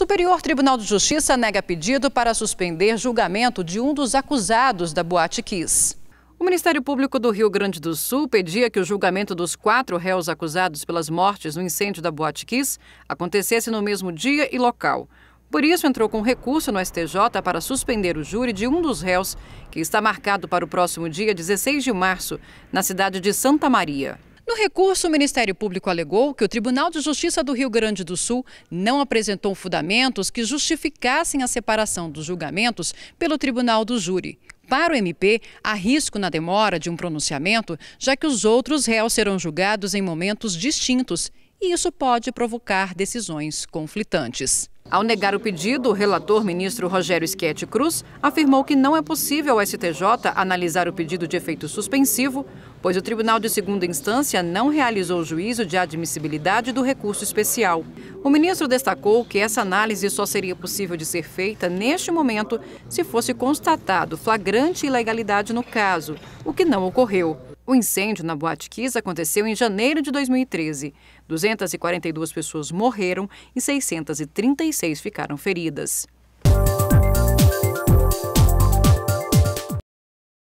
Superior Tribunal de Justiça nega pedido para suspender julgamento de um dos acusados da Boate Kiss. O Ministério Público do Rio Grande do Sul pedia que o julgamento dos quatro réus acusados pelas mortes no incêndio da Boate Kiss acontecesse no mesmo dia e local. Por isso, entrou com recurso no STJ para suspender o júri de um dos réus, que está marcado para o próximo dia 16 de março, na cidade de Santa Maria. No recurso, o Ministério Público alegou que o Tribunal de Justiça do Rio Grande do Sul não apresentou fundamentos que justificassem a separação dos julgamentos pelo Tribunal do Júri. Para o MP, há risco na demora de um pronunciamento, já que os outros réus serão julgados em momentos distintos, e isso pode provocar decisões conflitantes. Ao negar o pedido, o relator ministro Rogério Schietti Cruz afirmou que não é possível ao STJ analisar o pedido de efeito suspensivo, pois o Tribunal de Segunda Instância não realizou o juízo de admissibilidade do recurso especial. O ministro destacou que essa análise só seria possível de ser feita neste momento se fosse constatado flagrante ilegalidade no caso, o que não ocorreu. O incêndio na Boate Kiss aconteceu em janeiro de 2013. 242 pessoas morreram e 636 ficaram feridas.